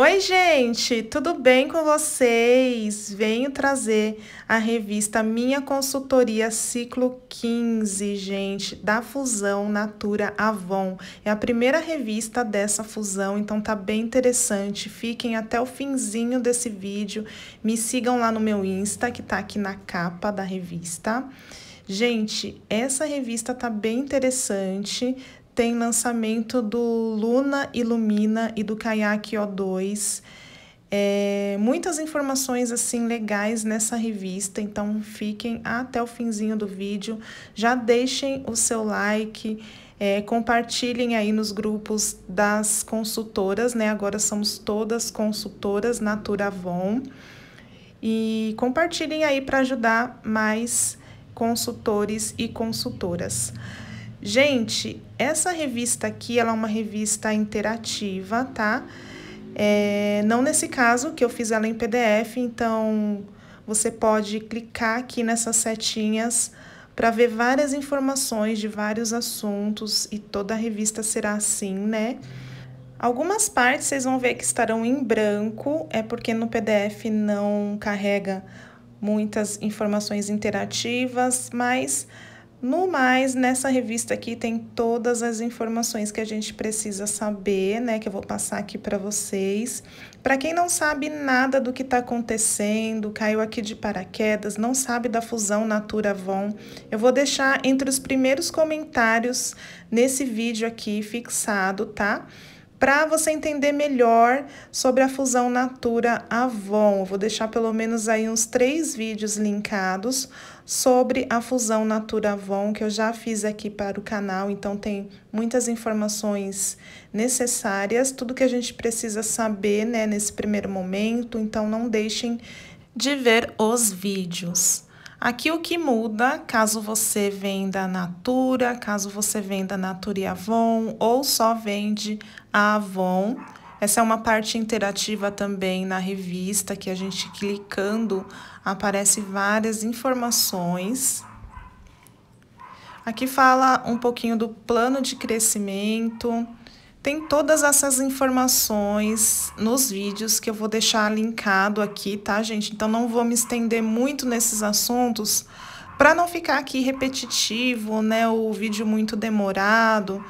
Oi, gente, tudo bem com vocês? Venho trazer a revista Minha Consultoria Ciclo 15, gente, da fusão Natura Avon. É a primeira revista dessa fusão, então tá bem interessante. Fiquem até o finzinho desse vídeo. Me sigam lá no meu Insta, que tá aqui na capa da revista. Gente, essa revista tá bem interessante tem lançamento do Luna Ilumina e do Kayak O2. É, muitas informações assim legais nessa revista, então fiquem até o finzinho do vídeo. Já deixem o seu like, é, compartilhem aí nos grupos das consultoras, né? Agora somos todas consultoras Naturavon. E compartilhem aí para ajudar mais consultores e consultoras. Gente, essa revista aqui, ela é uma revista interativa, tá? É, não nesse caso, que eu fiz ela em PDF, então você pode clicar aqui nessas setinhas para ver várias informações de vários assuntos e toda a revista será assim, né? Algumas partes vocês vão ver que estarão em branco, é porque no PDF não carrega muitas informações interativas, mas no mais, nessa revista aqui tem todas as informações que a gente precisa saber, né? Que eu vou passar aqui para vocês. Para quem não sabe nada do que está acontecendo, caiu aqui de paraquedas, não sabe da fusão Natura-Von, eu vou deixar entre os primeiros comentários nesse vídeo aqui fixado, tá? Tá? para você entender melhor sobre a fusão Natura Avon. vou deixar pelo menos aí uns três vídeos linkados sobre a fusão Natura Avon que eu já fiz aqui para o canal, então tem muitas informações necessárias, tudo que a gente precisa saber, né, nesse primeiro momento, então não deixem de ver os vídeos. Aqui o que muda, caso você venda Natura, caso você venda Natura e Avon ou só vende a Avon. Essa é uma parte interativa também na revista, que a gente clicando aparece várias informações. Aqui fala um pouquinho do plano de crescimento, tem todas essas informações nos vídeos que eu vou deixar linkado aqui, tá, gente? Então não vou me estender muito nesses assuntos para não ficar aqui repetitivo, né, o vídeo muito demorado.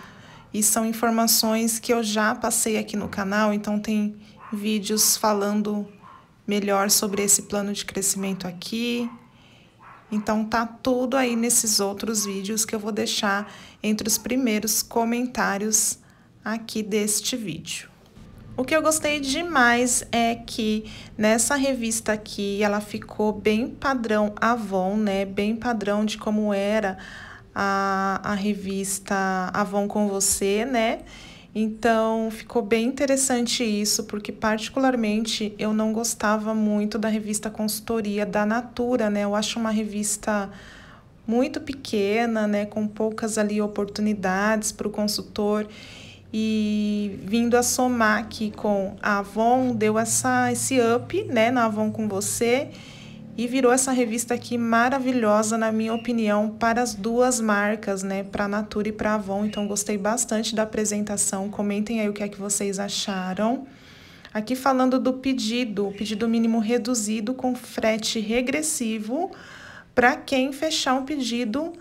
E são informações que eu já passei aqui no canal, então tem vídeos falando melhor sobre esse plano de crescimento aqui. Então tá tudo aí nesses outros vídeos que eu vou deixar entre os primeiros comentários aqui deste vídeo. O que eu gostei demais é que nessa revista aqui ela ficou bem padrão Avon, né? Bem padrão de como era a, a revista Avon com você, né? Então ficou bem interessante isso, porque particularmente eu não gostava muito da revista consultoria da Natura, né? Eu acho uma revista muito pequena, né? Com poucas ali oportunidades para o consultor. E vindo a somar aqui com a Avon, deu essa, esse up né, na Avon com você e virou essa revista aqui maravilhosa, na minha opinião, para as duas marcas, né? Para a Natura e para a Avon. Então, gostei bastante da apresentação. Comentem aí o que é que vocês acharam. Aqui falando do pedido, pedido mínimo reduzido com frete regressivo para quem fechar um pedido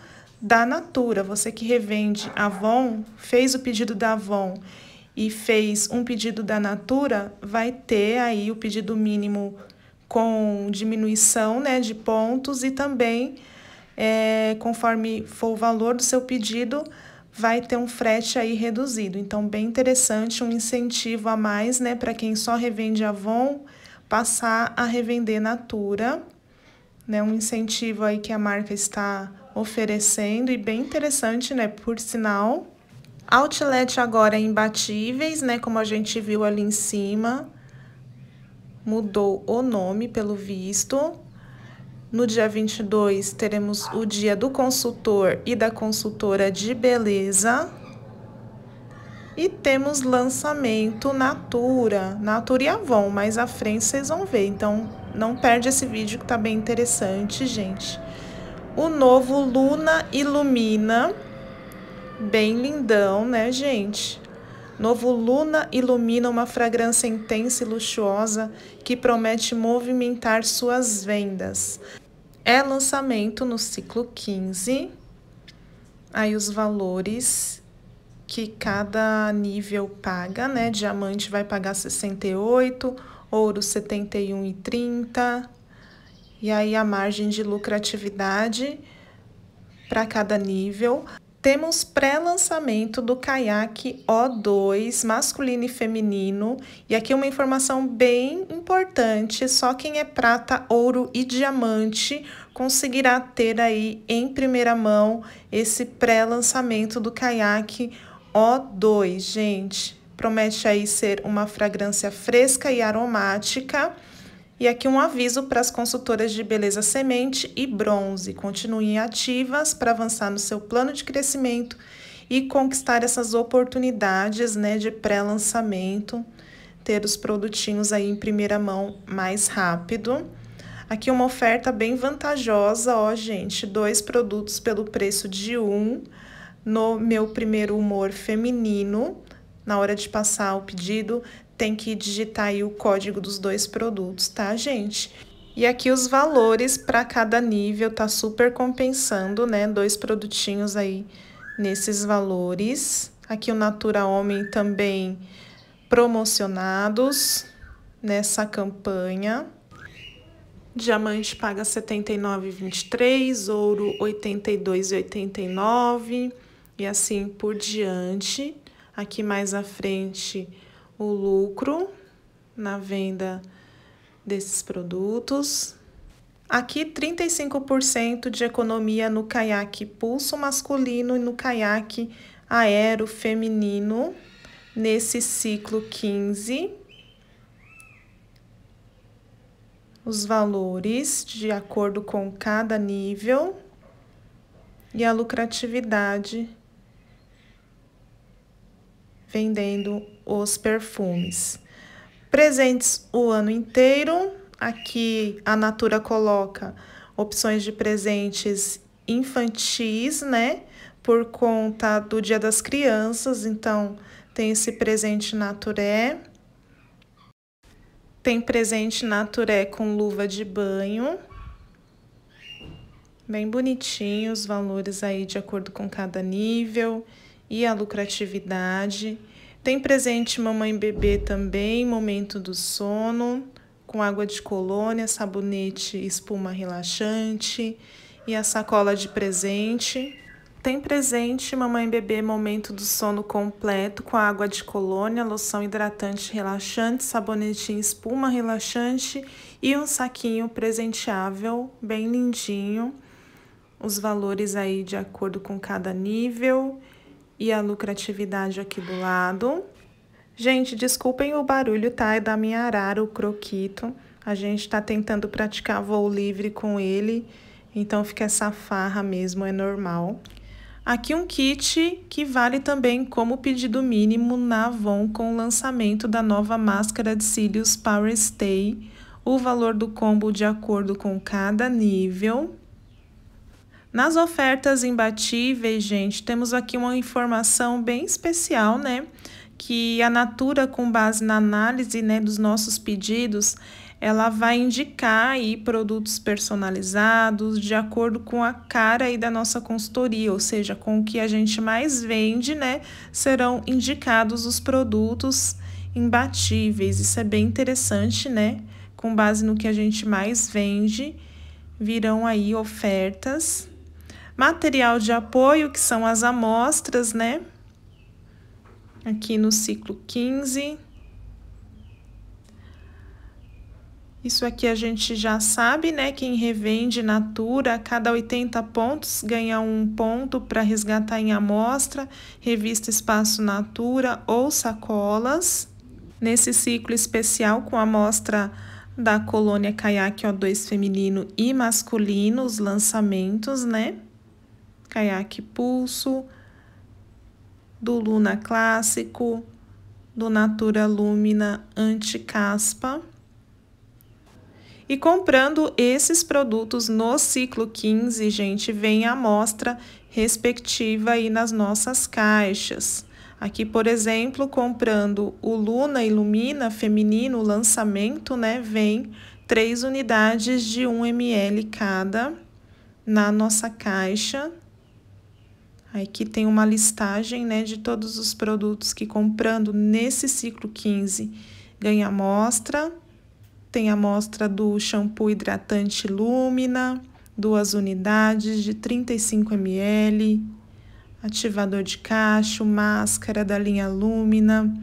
da Natura. Você que revende Avon, fez o pedido da Avon e fez um pedido da Natura, vai ter aí o pedido mínimo com diminuição né, de pontos e também, é, conforme for o valor do seu pedido, vai ter um frete aí reduzido. Então, bem interessante, um incentivo a mais né, para quem só revende Avon passar a revender Natura. Né, um incentivo aí que a marca está oferecendo e bem interessante, né? Por sinal. Outlet agora é imbatíveis, né? Como a gente viu ali em cima. Mudou o nome, pelo visto. No dia 22, teremos o dia do consultor e da consultora de beleza. E temos lançamento Natura, Natura e Avon, mais à frente vocês vão ver. Então, não perde esse vídeo que tá bem interessante, gente. O novo Luna Ilumina. Bem lindão, né, gente? Novo Luna ilumina uma fragrância intensa e luxuosa que promete movimentar suas vendas. É lançamento no ciclo 15. Aí os valores que cada nível paga, né? Diamante vai pagar 68, ouro 71,30, e aí a margem de lucratividade para cada nível. Temos pré-lançamento do caiaque O2 masculino e feminino. E aqui uma informação bem importante: só quem é prata, ouro e diamante conseguirá ter aí em primeira mão esse pré-lançamento do caiaque O2, gente. Promete aí ser uma fragrância fresca e aromática. E aqui um aviso para as consultoras de beleza semente e bronze. Continuem ativas para avançar no seu plano de crescimento e conquistar essas oportunidades né, de pré-lançamento, ter os produtinhos aí em primeira mão mais rápido. Aqui uma oferta bem vantajosa, ó, gente, dois produtos pelo preço de um no meu primeiro humor feminino. Na hora de passar o pedido, tem que digitar aí o código dos dois produtos, tá, gente? E aqui os valores para cada nível tá super compensando, né? Dois produtinhos aí nesses valores. Aqui o Natura Homem também promocionados nessa campanha. Diamante paga R$ 79,23, ouro R$ 82,89 e assim por diante. Aqui mais à frente o lucro na venda desses produtos. Aqui, 35% de economia no caiaque pulso masculino e no caiaque aero feminino, nesse ciclo 15. Os valores de acordo com cada nível e a lucratividade vendendo os perfumes. Presentes o ano inteiro, aqui a Natura coloca opções de presentes infantis, né? Por conta do Dia das Crianças, então tem esse presente Naturé. Tem presente Naturé com luva de banho. Bem bonitinho os valores aí de acordo com cada nível e a lucratividade. Tem presente mamãe bebê também, momento do sono, com água de colônia, sabonete, espuma relaxante e a sacola de presente. Tem presente mamãe bebê, momento do sono completo, com água de colônia, loção hidratante relaxante, sabonete em espuma relaxante e um saquinho presenteável, bem lindinho. Os valores aí de acordo com cada nível e a lucratividade aqui do lado. Gente, desculpem o barulho, tá? É da minha arara, o croquito. A gente tá tentando praticar voo livre com ele, então fica essa farra mesmo, é normal. Aqui um kit que vale também como pedido mínimo na Avon com o lançamento da nova máscara de cílios Power Stay. O valor do combo de acordo com cada nível. Nas ofertas imbatíveis, gente, temos aqui uma informação bem especial, né? Que a Natura, com base na análise né, dos nossos pedidos, ela vai indicar aí produtos personalizados de acordo com a cara aí da nossa consultoria, ou seja, com o que a gente mais vende, né? Serão indicados os produtos imbatíveis. Isso é bem interessante, né? Com base no que a gente mais vende, virão aí ofertas Material de apoio, que são as amostras, né? Aqui no ciclo 15. Isso aqui a gente já sabe, né? Quem revende Natura, a cada 80 pontos ganha um ponto para resgatar em amostra, revista Espaço Natura ou sacolas. Nesse ciclo especial com a amostra da colônia Caiaque O2 feminino e masculino, os lançamentos, né? caiaque pulso, do Luna clássico, do Natura Lumina anti-caspa. E comprando esses produtos no ciclo 15, gente, vem a amostra respectiva aí nas nossas caixas. Aqui, por exemplo, comprando o Luna Ilumina feminino, lançamento, né, vem três unidades de 1 ml cada na nossa caixa. Aqui tem uma listagem né, de todos os produtos que comprando nesse ciclo 15 ganha amostra. Tem a amostra do shampoo hidratante Lumina, duas unidades de 35 ml, ativador de cacho, máscara da linha Lumina,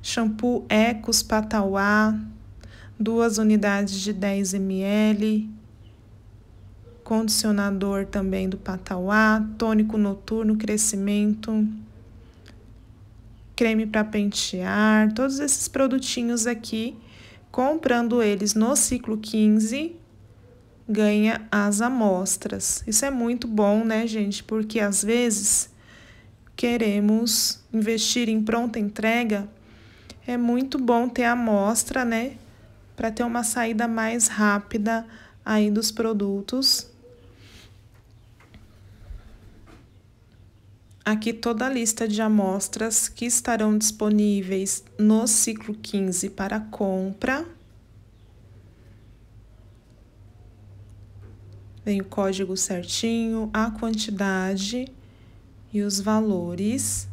shampoo Ecos Patauá, duas unidades de 10 ml, condicionador também do patauá, tônico noturno, crescimento, creme para pentear, todos esses produtinhos aqui, comprando eles no ciclo 15, ganha as amostras. Isso é muito bom, né, gente? Porque às vezes queremos investir em pronta entrega, é muito bom ter a amostra, né? Para ter uma saída mais rápida aí dos produtos Aqui toda a lista de amostras que estarão disponíveis no ciclo 15 para compra. Vem o código certinho, a quantidade e os valores.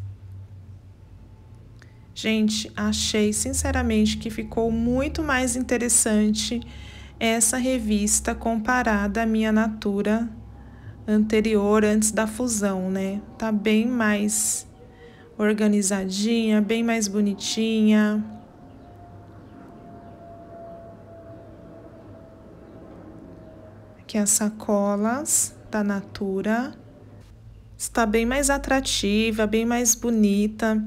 Gente, achei sinceramente que ficou muito mais interessante essa revista comparada à minha Natura anterior, antes da fusão, né? Tá bem mais organizadinha, bem mais bonitinha. Aqui as sacolas da Natura. Está bem mais atrativa, bem mais bonita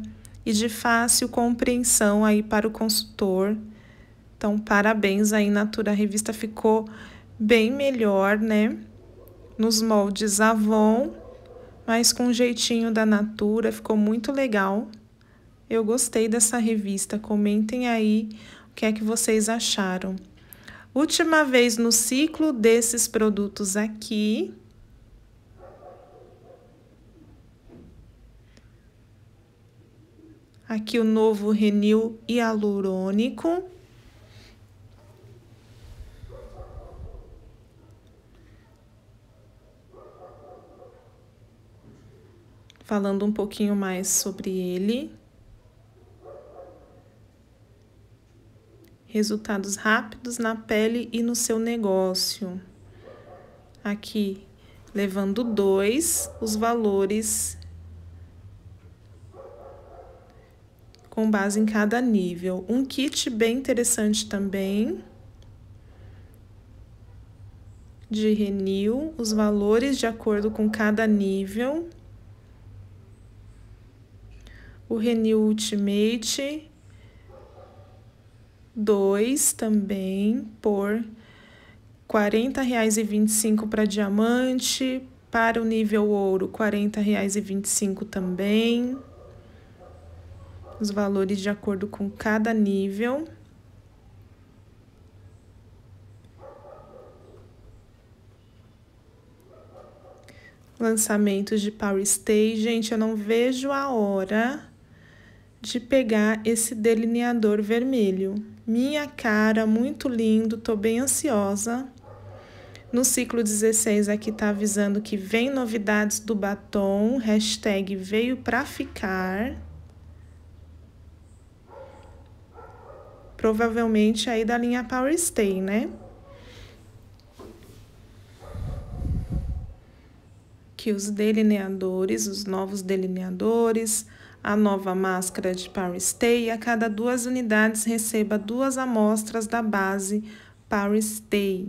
e de fácil compreensão aí para o consultor. Então, parabéns aí, Natura. A revista ficou bem melhor, né? nos moldes Avon, mas com um jeitinho da Natura, ficou muito legal. Eu gostei dessa revista, comentem aí o que é que vocês acharam. Última vez no ciclo desses produtos aqui. Aqui o novo Renil Hialurônico. falando um pouquinho mais sobre ele. Resultados rápidos na pele e no seu negócio. Aqui, levando dois, os valores com base em cada nível. Um kit bem interessante também. De Renil, os valores de acordo com cada nível o Renew Ultimate 2 também por R$ 40,25 para diamante, para o nível ouro R$ 40,25 também. Os valores de acordo com cada nível. lançamentos de Power Stage gente, eu não vejo a hora de pegar esse delineador vermelho. Minha cara, muito lindo, tô bem ansiosa. No ciclo 16 aqui tá avisando que vem novidades do batom, hashtag veio pra ficar. Provavelmente aí da linha Power Stay, né? Que os delineadores, os novos delineadores a nova máscara de Paris Tay, a cada duas unidades receba duas amostras da base Paris Tay.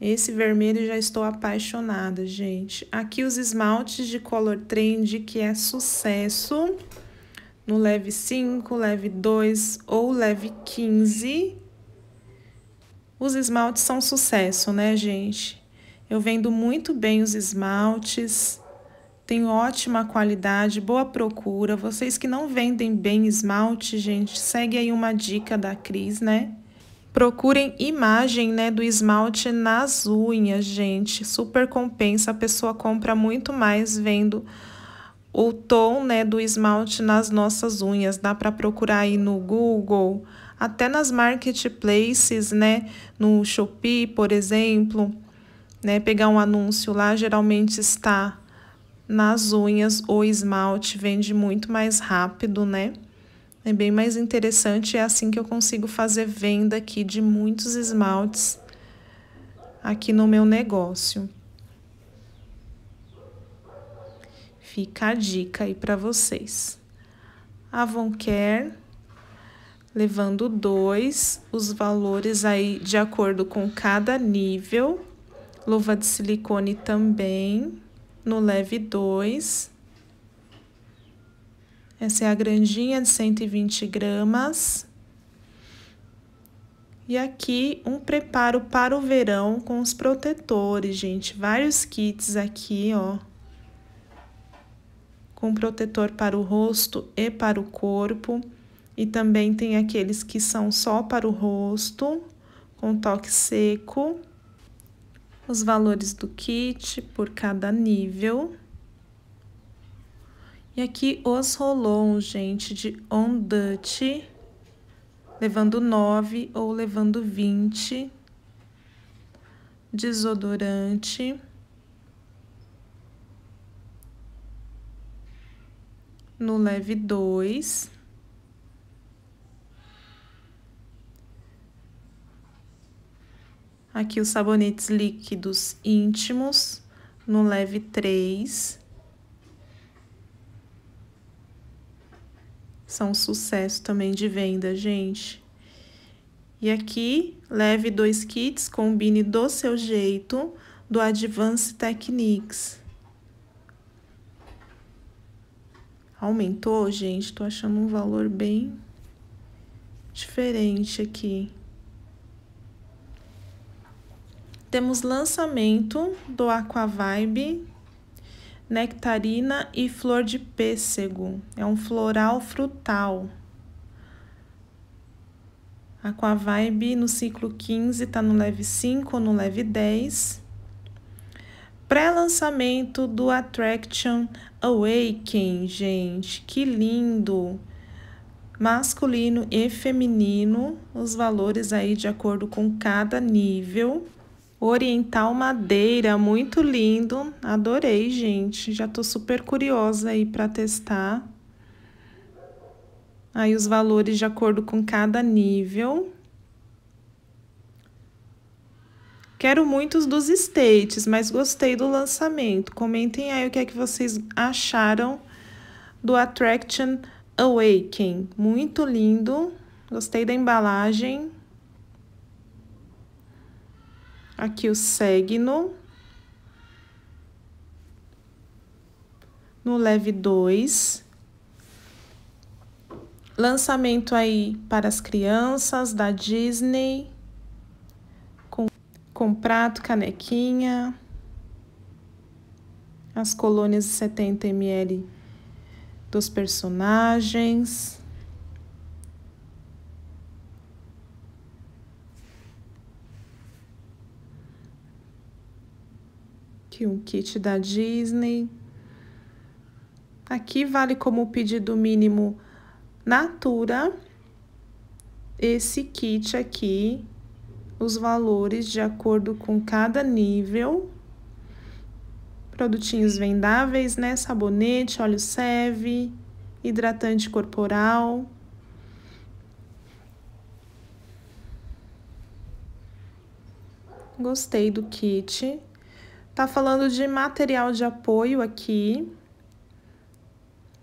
Esse vermelho já estou apaixonada, gente. Aqui os esmaltes de Color Trend, que é sucesso. No leve 5, leve 2 ou leve 15. Os esmaltes são sucesso, né, gente? Eu vendo muito bem os esmaltes, tenho ótima qualidade, boa procura. Vocês que não vendem bem esmalte, gente, segue aí uma dica da Cris, né? Procurem imagem né, do esmalte nas unhas, gente. Super compensa, a pessoa compra muito mais vendo o tom né, do esmalte nas nossas unhas. Dá para procurar aí no Google, até nas marketplaces, né? No Shopee, por exemplo né? Pegar um anúncio lá, geralmente está nas unhas ou esmalte, vende muito mais rápido, né? É bem mais interessante, é assim que eu consigo fazer venda aqui de muitos esmaltes aqui no meu negócio. Fica a dica aí para vocês. Avoncare, levando dois, os valores aí de acordo com cada nível luva de silicone também, no leve 2. Essa é a grandinha de 120 gramas. E aqui um preparo para o verão com os protetores, gente. Vários kits aqui, ó. Com protetor para o rosto e para o corpo. E também tem aqueles que são só para o rosto, com toque seco os valores do kit por cada nível. E aqui os rolons, gente, de on Dutch, levando 9 ou levando 20. Desodorante. No leve 2. Aqui os sabonetes líquidos íntimos no leve 3. São sucesso também de venda, gente. E aqui, leve dois kits, combine do seu jeito, do Advanced Techniques. Aumentou, gente? Tô achando um valor bem diferente aqui. Temos lançamento do Aquavibe, nectarina e flor de pêssego. É um floral frutal. Aquavibe no ciclo 15 está no leve 5 ou no leve 10. Pré-lançamento do Attraction Awaken, gente, que lindo! Masculino e feminino, os valores aí de acordo com cada nível. Oriental Madeira, muito lindo. Adorei, gente. Já tô super curiosa aí para testar. Aí os valores de acordo com cada nível. Quero muitos dos estates, mas gostei do lançamento. Comentem aí o que é que vocês acharam do Attraction Awakening. Muito lindo. Gostei da embalagem aqui o segno. No leve 2. Lançamento aí para as crianças da Disney. Com, com prato, canequinha. As colônias de 70 ml dos personagens. Aqui um kit da Disney. Aqui vale como pedido mínimo Natura. Esse kit aqui, os valores de acordo com cada nível. Produtinhos vendáveis, né? Sabonete, óleo serve, hidratante corporal. Gostei do kit. Tá falando de material de apoio aqui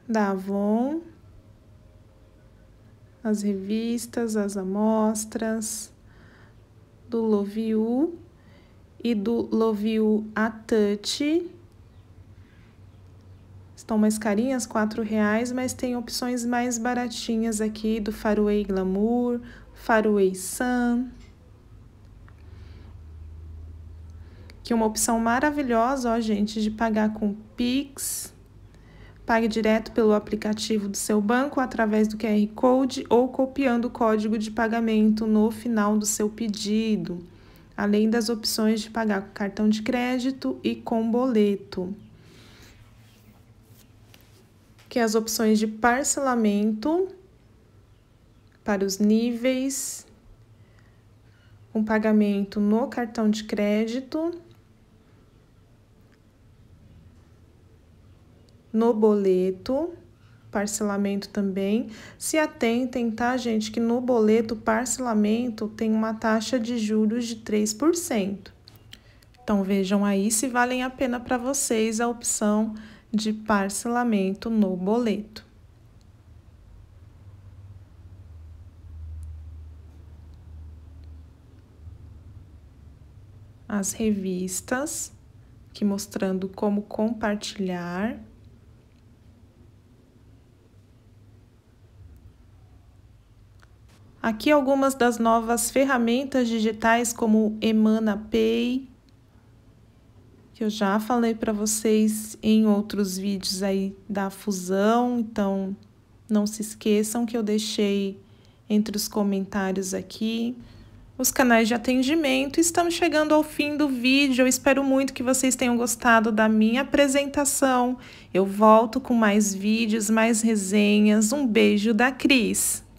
da Avon, as revistas, as amostras, do Loviu e do Loviu Touch. Estão mais carinhas, quatro reais, mas tem opções mais baratinhas aqui do Faraway Glamour, Faraway Sun. que uma opção maravilhosa, ó, gente, de pagar com Pix. Pague direto pelo aplicativo do seu banco através do QR Code ou copiando o código de pagamento no final do seu pedido, além das opções de pagar com cartão de crédito e com boleto. Que as opções de parcelamento para os níveis, um pagamento no cartão de crédito no boleto, parcelamento também. Se atentem, tá, gente, que no boleto parcelamento tem uma taxa de juros de 3%. Então vejam aí se valem a pena para vocês a opção de parcelamento no boleto. As revistas, que mostrando como compartilhar. Aqui algumas das novas ferramentas digitais como Emana Pay, que eu já falei para vocês em outros vídeos aí da fusão, então não se esqueçam que eu deixei entre os comentários aqui. Os canais de atendimento, estamos chegando ao fim do vídeo. Eu espero muito que vocês tenham gostado da minha apresentação. Eu volto com mais vídeos, mais resenhas. Um beijo da Cris.